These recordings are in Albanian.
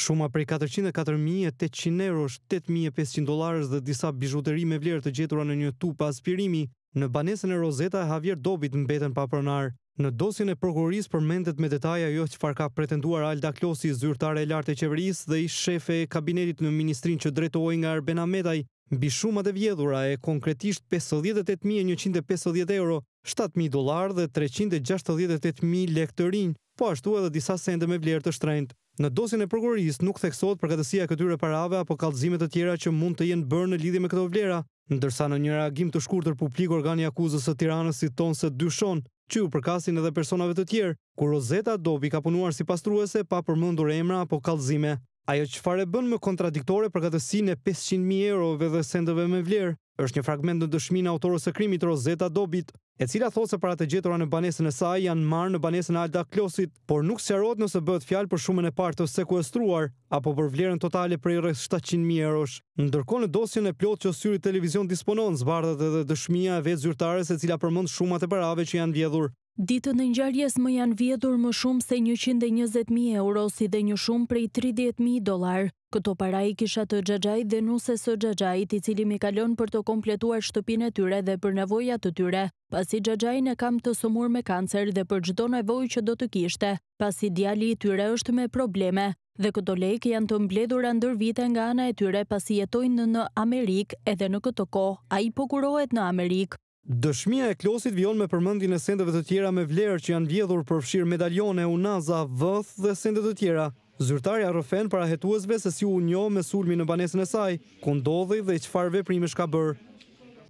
Shuma prej 404.800 euro është 8.500 dolarës dhe disa bijuteri me vlerë të gjetura në një tupë aspirimi, në banesën e Rozeta e Javier Dobit mbeten pa pronar. Në dosjen e për përmendet me detaja jo që farka pretenduar Alda Klosi, zyrtare e lartë e qeveris dhe i shefe e kabinetit në ministrin që drejtoj nga Erben Ametaj, bi shumat e vjedhura e konkretisht 58.150 euro, 7.000 dolar dhe 368.000 lektërin, po ashtu edhe disa sende me vlerë të shtrejnë. Në dosjen e prokurorisë nuk theksohet përgatësia e këtyre parave apo kallëzime të tjera që mund të jenë bërë në lidhje me këto vlera, ndërsa në një reagim të shkurtër publik organi i akuzës së Tiranës i thon se dyshon që u përkasin edhe personave të tjerë, ku Rozeta Dobi ka punuar si pastruese pa përmendur emra apo kallëzime. Ajo çfarë fare bën më kontradiktore për e 500.000 eurove dhe sendeve me vlerë, është një fragment në dëshminë autorës e krimit Rozeta Dobit, e cila thot se para të gjetura në banesën e saj janë marrë në banesën Alda Klosit, por nuk sqarohet nëse bëhet fjalë për shumën e partë të sekuestruar apo për vlerën totale prej rreth 700.000 eurosh. Ndërkohë në dosjen e plotë që syri televizion disponon zbardhat edhe dëshmia e vetë zyrtare se cila përmend shumat e parave që janë vjedhur. Ditë në njërjes më janë vjedhur më shumë se 120.000 euro si dhe një shumë prej 30.000 dolar. Këto para i kisha të gjëgjaj dhe nuse së gjëgjaj të cili mi kalon për të kompletuar shtëpin e tyre dhe për nevoja të tyre. Pasi gjëgjaj në kam të sumur me kancer dhe për gjdo nevoj që do të kishte, pasi djali i tyre është me probleme. Dhe këto lejkë janë të mbledhur andër vite nga ana e tyre pasi jetojnë në Amerikë edhe në këto ko, a i pokurohet në Amerikë. Dëshmia e klosit vion me përmëndin e sendeve të tjera me vlerë që janë vjedhur përfshirë medaljone, unaza, vëth dhe sendet të tjera. Zyrtarja rëfen para hetuesve se si u njo me sulmi në banesën e saj, kundodhe dhe qfarve veprime ka bërë.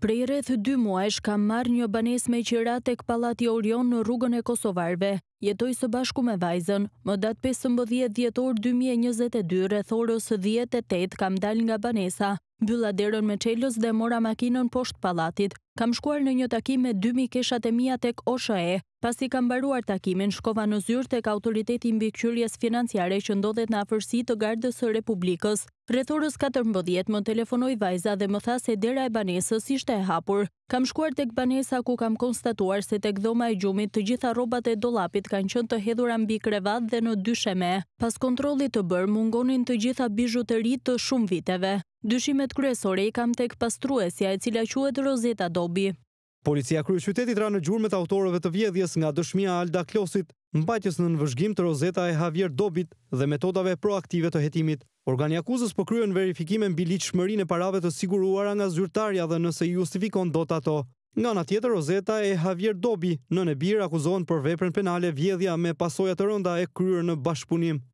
Prej rreth dy muajsh ka marrë një banes me qira tek palati Orion në rrugën e Kosovarve. Jetoj së bashku me vajzën, më datë 15 djetor 2022 rrethorës 18 kam dal nga banesa. Bylla derën me qelës dhe mora makinën poshtë palatit. Kam shkuar në një takim me 2.000 keshat e mija tek e Pas i kam baruar takimin, shkova në zyrë të ka autoritetin vikqyrjes financiare që ndodhet në afërsi të gardës së Republikës. Rethorës 14 më telefonoj vajza dhe më tha se dera e banesës ishte e hapur. Kam shkuar të këbanesa ku kam konstatuar se të këdhoma e gjumit të gjitha robat e dolapit kanë qënë të hedhura mbi krevat dhe në dysheme. Pas kontroli të bërë, mungonin të gjitha bijuteri të shumë viteve. Dyshimet kryesore i kam tek pastruesja e cila quet Rosetta Dobi. Policia krye qytetit ra në gjurmë të autorëve të vjedhjes nga dëshmia Alda Klosit, mbajtjes në nënvëzhgim të Rozeta e Javier Dobit dhe metodave proaktive të hetimit. Organi akuzës po kryen verifikime bilit liçmërinë e parave të siguruara nga zyrtarja dhe nëse justifikon do të ato. Nga ana tjetër Rozeta e Javier Dobi, në e bir akuzohen për veprën penale vjedhja me pasoja të rënda e kryer në bashkëpunim.